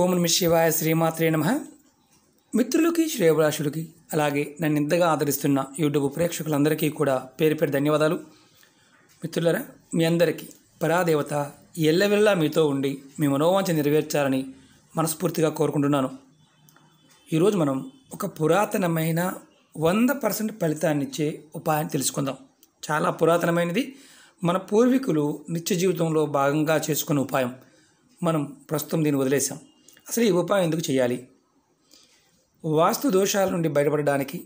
ఓం నమ శివాయ శ్రీమాత్రే నమ మిత్రులకి శ్రేయభిలాషులకి అలాగే నన్ను ఇంతగా ఆదరిస్తున్న యూట్యూబ్ ప్రేక్షకులందరికీ కూడా పేరు పేరు ధన్యవాదాలు మిత్రులరా మీ అందరికీ పరాదేవత ఎల్లవెల్లా మీతో ఉండి మీ మనోవాంఛ నెరవేర్చాలని మనస్ఫూర్తిగా కోరుకుంటున్నాను ఈరోజు మనం ఒక పురాతనమైన వంద పర్సెంట్ ఫలితాన్నిచ్చే ఉపాయాన్ని తెలుసుకుందాం చాలా పురాతనమైనది మన పూర్వీకులు నిత్య జీవితంలో భాగంగా చేసుకున్న ఉపాయం మనం ప్రస్తుతం దీన్ని వదిలేసాం అసలు ఈ ఉపాయం ఎందుకు చేయాలి వాస్తు దోషాల నుండి బయటపడడానికి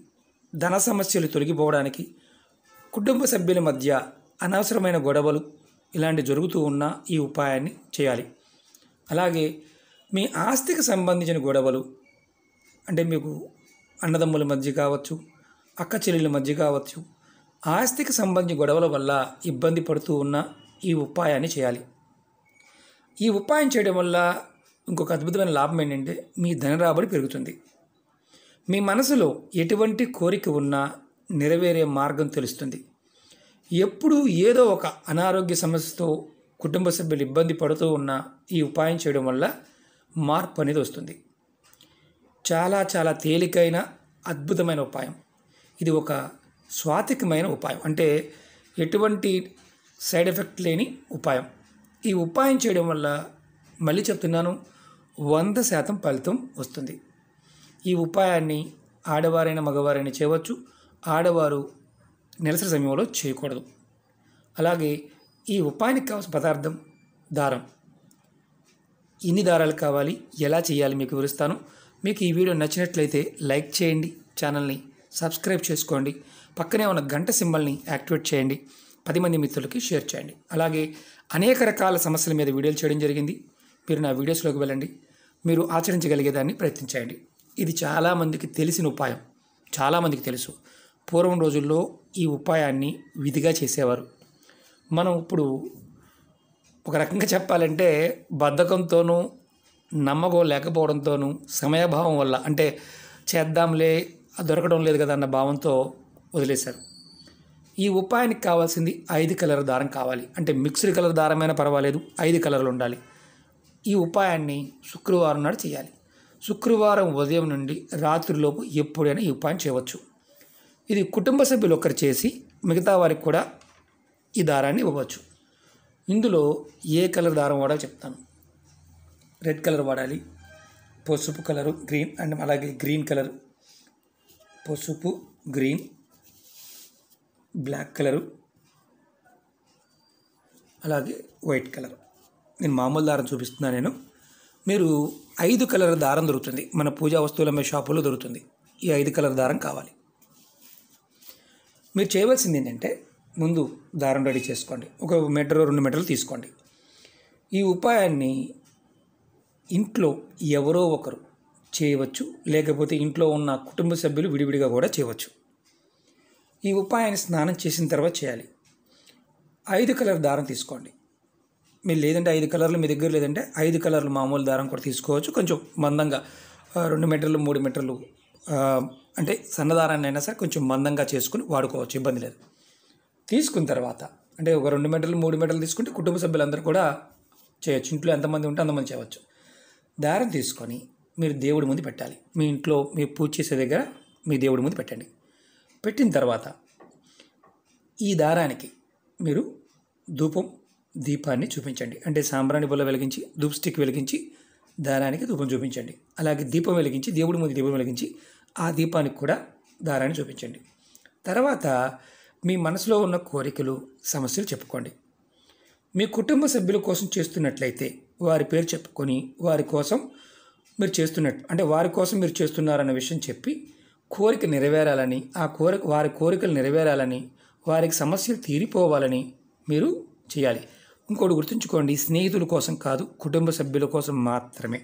ధన సమస్యలు తొలగిపోవడానికి కుటుంబ సభ్యుల మధ్య అనవసరమైన గొడవలు ఇలాంటి జరుగుతూ ఉన్న ఈ ఉపాయాన్ని చేయాలి అలాగే మీ ఆస్తికి సంబంధించిన గొడవలు అంటే మీకు అన్నదమ్ముల మధ్య కావచ్చు అక్క చెల్లెల మధ్య కావచ్చు ఆస్తికి సంబంధించిన గొడవల వల్ల ఇబ్బంది పడుతూ ఉన్న ఈ ఉపాయాన్ని చేయాలి ఈ ఉపాయం చేయడం వల్ల ఇంకొక అద్భుతమైన లాభం ఏంటంటే మీ ధన రాబడి పెరుగుతుంది మీ మనసులో ఎటువంటి కోరిక ఉన్నా నెరవేరే మార్గం తెలుస్తుంది ఎప్పుడు ఏదో ఒక అనారోగ్య సమస్యతో కుటుంబ సభ్యులు ఇబ్బంది పడుతూ ఉన్న ఈ ఉపాయం చేయడం వల్ల మార్పు అనేది వస్తుంది చాలా చాలా తేలికైన అద్భుతమైన ఉపాయం ఇది ఒక స్వాతికమైన ఉపాయం అంటే ఎటువంటి సైడ్ ఎఫెక్ట్ లేని ఉపాయం ఈ ఉపాయం చేయడం వల్ల మళ్ళీ చెప్తున్నాను వంద శాతం ఫలితం వస్తుంది ఈ ఉపాయాన్ని ఆడవారైన మగవారైనా చేయవచ్చు ఆడవారు నిరసన సమయంలో చేయకూడదు అలాగే ఈ ఉపాయానికి కావాల్సిన పదార్థం దారం ఇన్ని దారాలు కావాలి ఎలా చేయాలి మీకు వివరిస్తాను మీకు ఈ వీడియో నచ్చినట్లయితే లైక్ చేయండి ఛానల్ని సబ్స్క్రైబ్ చేసుకోండి పక్కనే ఉన్న గంట సింబల్ని యాక్టివేట్ చేయండి పది మంది మిత్రులకి షేర్ చేయండి అలాగే అనేక రకాల సమస్యల మీద వీడియోలు చేయడం జరిగింది మీరు నా వీడియోస్లోకి వెళ్ళండి మీరు ఆచరించగలిగేదాన్ని ప్రయత్నించండి ఇది చాలామందికి తెలిసిన ఉపాయం చాలామందికి తెలుసు పూర్వం రోజుల్లో ఈ ఉపాయాన్ని విధిగా చేసేవారు మనం ఇప్పుడు ఒక రకంగా చెప్పాలంటే బద్ధకంతోనూ నమ్మకం లేకపోవడంతోనూ సమయభావం వల్ల అంటే చేద్దాంలే దొరకడం లేదు కదా అన్న భావంతో వదిలేశారు ఈ ఉపాయానికి కావాల్సింది ఐదు కలర్ దారం కావాలి అంటే మిక్స్డ్ కలర్ దారమైనా పర్వాలేదు ఐదు కలర్లు ఉండాలి ఈ ఉపాయాన్ని శుక్రవారం నాడు చేయాలి శుక్రవారం ఉదయం నుండి రాత్రిలోపు ఎప్పుడైనా ఈ ఉపాయం చేయవచ్చు ఇది కుటుంబ సభ్యులు ఒకరు చేసి మిగతా వారికి కూడా ఈ దారాన్ని ఇవ్వవచ్చు ఇందులో ఏ కలర్ దారం వాడాలో చెప్తాను రెడ్ కలర్ వాడాలి పసుపు కలరు గ్రీన్ అండ్ అలాగే గ్రీన్ కలర్ పసుపు గ్రీన్ బ్లాక్ కలరు అలాగే వైట్ కలర్ నేను మామూలు దారం చూపిస్తున్నాను నేను మీరు ఐదు కలర్ దారం దొరుకుతుంది మన పూజా వస్తువుల మీ షాపులో దొరుకుతుంది ఈ ఐదు కలర్ దారం కావాలి మీరు చేయవలసింది ఏంటంటే ముందు దారం రెడీ చేసుకోండి ఒక మీటర్ రెండు మీటర్లు తీసుకోండి ఈ ఉపాయాన్ని ఇంట్లో ఎవరో ఒకరు చేయవచ్చు లేకపోతే ఇంట్లో ఉన్న కుటుంబ సభ్యులు విడివిడిగా కూడా చేయవచ్చు ఈ ఉపాయాన్ని స్నానం చేసిన తర్వాత చేయాలి ఐదు కలర్ దారం తీసుకోండి మీరు లేదంటే ఐదు కలర్లు మీ దగ్గర లేదంటే ఐదు కలర్లు మామూలు దారం కూడా తీసుకోవచ్చు కొంచెం మందంగా రెండు మీటర్లు మూడు మీటర్లు అంటే సన్నదారాన్ని అయినా సరే కొంచెం మందంగా చేసుకుని వాడుకోవచ్చు ఇబ్బంది లేదు తీసుకున్న తర్వాత అంటే ఒక రెండు మీటర్లు మూడు మీటర్లు తీసుకుంటే కుటుంబ సభ్యులందరూ కూడా చేయొచ్చు ఇంట్లో ఎంతమంది ఉంటే అంతమంది చేయవచ్చు దారం తీసుకొని మీరు దేవుడి ముందు పెట్టాలి మీ ఇంట్లో మీరు పూజ చేసే దగ్గర మీ దేవుడి ముందు పెట్టండి పెట్టిన తర్వాత ఈ దారానికి మీరు ధూపం దీపాన్ని చూపించండి అంటే సాంబ్రాణి బుల్ల వెలిగించి ధూప్ స్టిక్ వెలిగించి దారానికి దూపం చూపించండి అలాగే దీపం వెలిగించి దేవుడి ముందు దీపం వెలిగించి ఆ దీపానికి కూడా దారాన్ని చూపించండి తర్వాత మీ మనసులో ఉన్న కోరికలు సమస్యలు చెప్పుకోండి మీ కుటుంబ సభ్యుల కోసం చేస్తున్నట్లయితే వారి పేరు చెప్పుకొని వారి కోసం మీరు చేస్తున్నట్టు అంటే వారి కోసం మీరు చేస్తున్నారన్న విషయం చెప్పి కోరిక నెరవేరాలని ఆ కోరిక వారి కోరికలు నెరవేరాలని వారికి సమస్యలు తీరిపోవాలని మీరు చేయాలి ఇంకోటి గుర్తుంచుకోండి స్నేహితుల కోసం కాదు కుటుంబ సభ్యుల కోసం మాత్రమే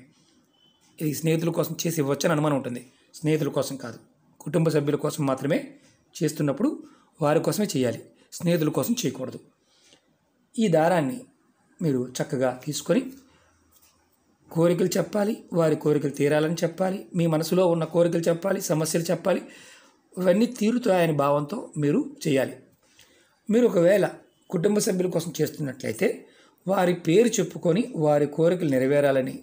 ఇది స్నేహితుల కోసం చేసి ఇవ్వచ్చని అనుమానం ఉంటుంది స్నేహితుల కోసం కాదు కుటుంబ సభ్యుల కోసం మాత్రమే చేస్తున్నప్పుడు వారి కోసమే చేయాలి స్నేహితుల కోసం చేయకూడదు ఈ దారాన్ని మీరు చక్కగా తీసుకొని కోరికలు చెప్పాలి వారి కోరికలు తీరాలని చెప్పాలి మీ మనసులో ఉన్న కోరికలు చెప్పాలి సమస్యలు చెప్పాలి ఇవన్నీ తీరుతాయని భావంతో మీరు చేయాలి మీరు ఒకవేళ కుటుంబ సభ్యుల కోసం చేస్తున్నట్లయితే వారి పేరు చెప్పుకొని వారి కోరికలు నెరవేరాలని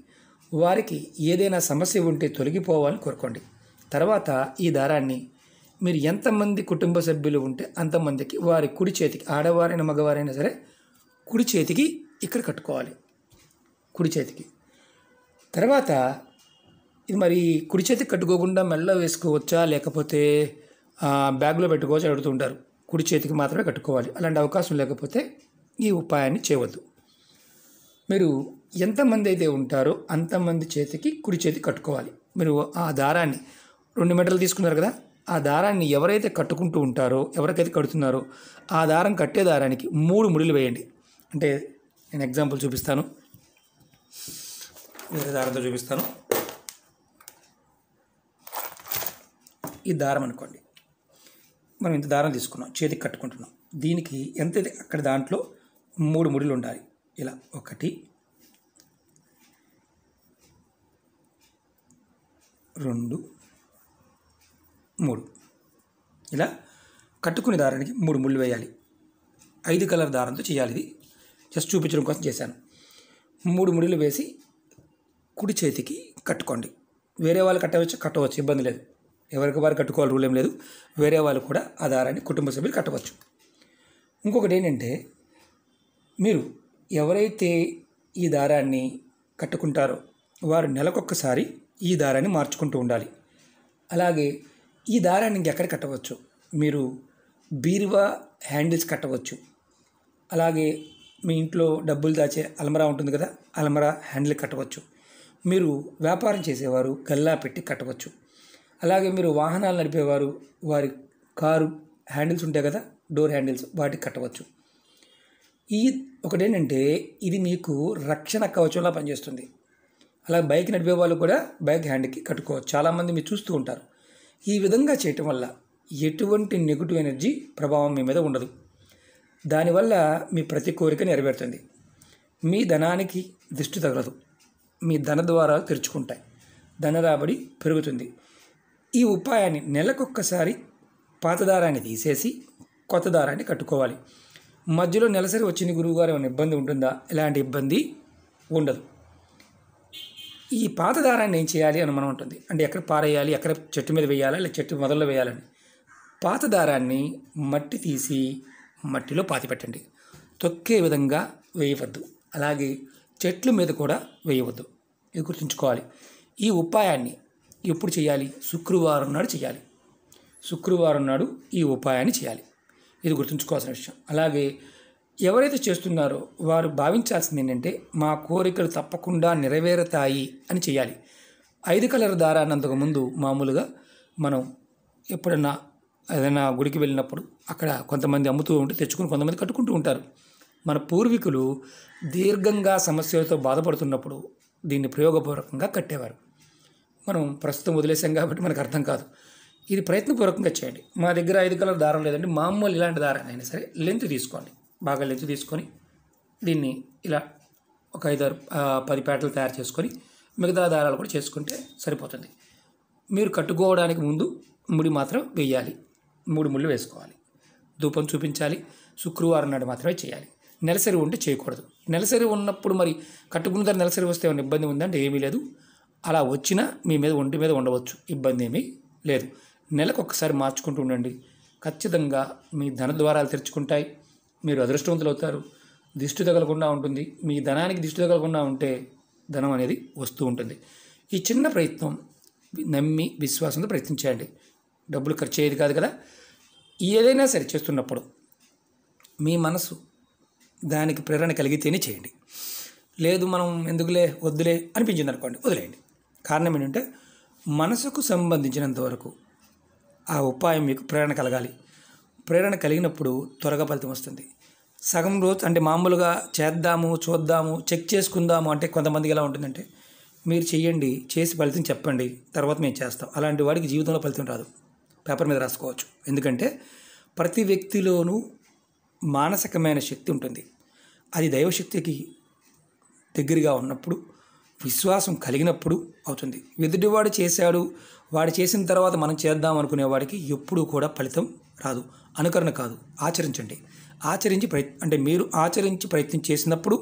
వారికి ఏదైనా సమస్య ఉంటే తొలగిపోవాలని కోరుకోండి తర్వాత ఈ దారాన్ని మీరు ఎంతమంది కుటుంబ సభ్యులు ఉంటే అంతమందికి వారి కుడి చేతికి ఆడవారైన మగవారైనా సరే కుడి చేతికి ఇక్కడ కట్టుకోవాలి కుడి చేతికి తర్వాత ఇది మరి కుడి చేతికి కట్టుకోకుండా మెల్ల వేసుకోవచ్చా లేకపోతే బ్యాగ్లో పెట్టుకోవచ్చు అడుగుతుంటారు కుడి చేతికి మాత్రమే కట్టుకోవాలి అలాంటి అవకాశం లేకపోతే ఈ ఉపాయాన్ని చేయవద్దు మీరు ఎంతమంది అయితే ఉంటారో అంతమంది చేతికి కుడి చేతి కట్టుకోవాలి మీరు ఆ దారాన్ని రెండు మెటర్లు తీసుకున్నారు కదా ఆ దారాన్ని ఎవరైతే కట్టుకుంటూ ఉంటారో ఎవరికైతే కడుతున్నారో ఆ దారం కట్టే దారానికి మూడు ముడిలు వేయండి అంటే నేను ఎగ్జాంపుల్ చూపిస్తాను వేరే దారంతో చూపిస్తాను ఈ దారం అనుకోండి మనం ఇంత దారం తీసుకున్నాం చేతికి కట్టుకుంటున్నాం దీనికి ఎంత అక్కడ దాంట్లో మూడు ముడులు ఉండాలి ఇలా ఒకటి రెండు మూడు ఇలా కట్టుకునే దారానికి మూడు ముళ్ళు వేయాలి ఐదు కలర్ దారంతో చేయాలి ఇది జస్ట్ చూపించడం కోసం చేశాను మూడు ముడులు వేసి కుడి చేతికి కట్టుకోండి వేరే వాళ్ళు కట్టవచ్చు కట్టవచ్చు ఇబ్బంది లేదు ఎవరికి వారు కట్టుకోవాలి రూల్ ఏం లేదు వేరే వాళ్ళు కూడా ఆ దారాన్ని కుటుంబ సభ్యులు కట్టవచ్చు ఇంకొకటి ఏంటంటే మీరు ఎవరైతే ఈ దారాన్ని కట్టుకుంటారో వారు నెలకొక్కసారి ఈ దారాన్ని మార్చుకుంటూ ఉండాలి అలాగే ఈ దారాన్ని ఇంకెక్కడ కట్టవచ్చు మీరు బీరువా హ్యాండిల్స్ కట్టవచ్చు అలాగే మీ ఇంట్లో డబ్బులు దాచే అల్మరా ఉంటుంది కదా అల్మరా హ్యాండిల్ కట్టవచ్చు మీరు వ్యాపారం చేసేవారు గల్లా పెట్టి కట్టవచ్చు అలాగే మీరు వాహనాలు నడిపేవారు వారి కారు హ్యాండిల్స్ ఉంటాయి కదా డోర్ హ్యాండిల్స్ వాటికి కట్టవచ్చు ఈ ఒకటేంటంటే ఇది మీకు రక్షణ కవచంలా పనిచేస్తుంది అలాగే బైక్ నడిపే వాళ్ళు కూడా బైక్ హ్యాండ్కి కట్టుకోవచ్చు చాలామంది మీరు చూస్తూ ఉంటారు ఈ విధంగా చేయటం వల్ల ఎటువంటి నెగిటివ్ ఎనర్జీ ప్రభావం మీ మీద ఉండదు దానివల్ల మీ ప్రతి కోరిక నెరవేరుతుంది మీ ధనానికి దృష్టి తగలదు మీ ధన ద్వారా తెరుచుకుంటాయి ధన రాబడి పెరుగుతుంది ఈ ఉపాయాన్ని నెలకొక్కసారి పాత దారాన్ని తీసేసి కొత్త దారాన్ని కట్టుకోవాలి మధ్యలో నెలసరి వచ్చిన గురువుగారు ఏమైనా ఇబ్బంది ఉంటుందా ఎలాంటి ఇబ్బంది ఉండదు ఈ పాత దారాన్ని ఏం చేయాలి అనుమానం ఉంటుంది అంటే ఎక్కడ పారేయాలి ఎక్కడ చెట్టు మీద వేయాలా లేదా చెట్టు మొదల్లో వేయాలని పాత దారాన్ని మట్టి తీసి మట్టిలో పాతి పెట్టండి తొక్కే విధంగా వేయవద్దు అలాగే చెట్ల మీద కూడా వేయవద్దు ఇది గుర్తుంచుకోవాలి ఈ ఉపాయాన్ని ఎప్పుడు చేయాలి శుక్రవారం నాడు చేయాలి శుక్రవారం నాడు ఈ ఉపాయాన్ని చేయాలి ఇది గుర్తుంచుకోవాల్సిన విషయం అలాగే ఎవరైతే చేస్తున్నారో వారు భావించాల్సింది ఏంటంటే మా కోరికలు తప్పకుండా నెరవేరుతాయి అని చేయాలి ఐదు కలర్ దారాన్నంతకు ముందు మామూలుగా మనం ఎప్పుడన్నా ఏదైనా గుడికి వెళ్ళినప్పుడు అక్కడ కొంతమంది అమ్ముతూ ఉంటే తెచ్చుకుని కొంతమంది కట్టుకుంటూ ఉంటారు మన పూర్వీకులు దీర్ఘంగా సమస్యలతో బాధపడుతున్నప్పుడు దీన్ని ప్రయోగపూర్వకంగా కట్టేవారు మనం ప్రస్తుతం వదిలేసాం కాబట్టి మనకు అర్థం కాదు ఇది ప్రయత్నపూర్వకంగా చేయండి మా దగ్గర ఐదు కలర్ దారం లేదండి మామూలు ఇలాంటి దారం అయినా సరే లెంత్ తీసుకోండి బాగా లెంత్ తీసుకొని దీన్ని ఇలా ఒక ఐదారు పది పేటలు తయారు చేసుకొని మిగతా దారాలు కూడా చేసుకుంటే సరిపోతుంది మీరు కట్టుకోవడానికి ముందు ముడి మాత్రం వేయాలి మూడు ముళ్ళు వేసుకోవాలి ధూపం చూపించాలి శుక్రవారం నాడు మాత్రమే చేయాలి నెలసరి ఉంటే చేయకూడదు నెలసరి ఉన్నప్పుడు మరి కట్టుకున్న దాని నెలసరి వస్తే ఏమైనా ఇబ్బంది ఉందంటే ఏమీ లేదు అలా వచ్చినా మీ మీద ఒంటి మీద ఉండవచ్చు ఇబ్బంది ఏమీ లేదు నెలకు ఒకసారి మార్చుకుంటూ ఉండండి ఖచ్చితంగా మీ ధన ద్వారాలు తెరుచుకుంటాయి మీరు అదృష్టవంతులు అవుతారు దిష్టి తగలకుండా ఉంటుంది మీ ధనానికి దిష్టి తగలకుండా ఉంటే ధనం అనేది వస్తూ ఉంటుంది ఈ చిన్న ప్రయత్నం నమ్మి విశ్వాసంతో ప్రయత్నించేయండి డబ్బులు ఖర్చు అయ్యేది కాదు కదా ఏదైనా సరే చేస్తున్నప్పుడు మీ మనసు దానికి ప్రేరణ కలిగితేనే చేయండి లేదు మనం ఎందుకులే వద్దులే అనిపించింది అనుకోండి వదిలేయండి కారణం ఏంటంటే మనసుకు సంబంధించినంత వరకు ఆ ఉపాయం మీకు ప్రేరణ కలగాలి ప్రేరణ కలిగినప్పుడు త్వరగా ఫలితం వస్తుంది సగం రోజు అంటే మామూలుగా చేద్దాము చూద్దాము చెక్ చేసుకుందాము అంటే కొంతమందికి ఎలా ఉంటుందంటే మీరు చేయండి చేసి ఫలితం చెప్పండి తర్వాత మేము చేస్తాం అలాంటి వాడికి జీవితంలో ఫలితం రాదు పేపర్ మీద రాసుకోవచ్చు ఎందుకంటే ప్రతి వ్యక్తిలోనూ మానసికమైన శక్తి ఉంటుంది అది దైవశక్తికి దగ్గరగా ఉన్నప్పుడు విశ్వాసం కలిగినప్పుడు అవుతుంది ఎదుటివాడు చేశాడు వాడు చేసిన తర్వాత మనం చేద్దాం అనుకునే వాడికి ఎప్పుడూ కూడా ఫలితం రాదు అనుకరణ కాదు ఆచరించండి ఆచరించి ప్రయత్ అంటే మీరు ఆచరించి ప్రయత్నం చేసినప్పుడు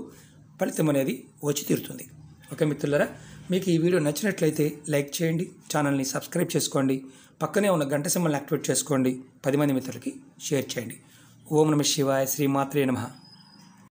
ఫలితం అనేది వచ్చి తీరుతుంది ఓకే మిత్రులరా మీకు ఈ వీడియో నచ్చినట్లయితే లైక్ చేయండి ఛానల్ని సబ్స్క్రైబ్ చేసుకోండి పక్కనే ఉన్న గంట సింబల్ని యాక్టివేట్ చేసుకోండి పది మంది మిత్రులకి షేర్ చేయండి ఓం నమ శివాయ శ్రీమాత్రే నమ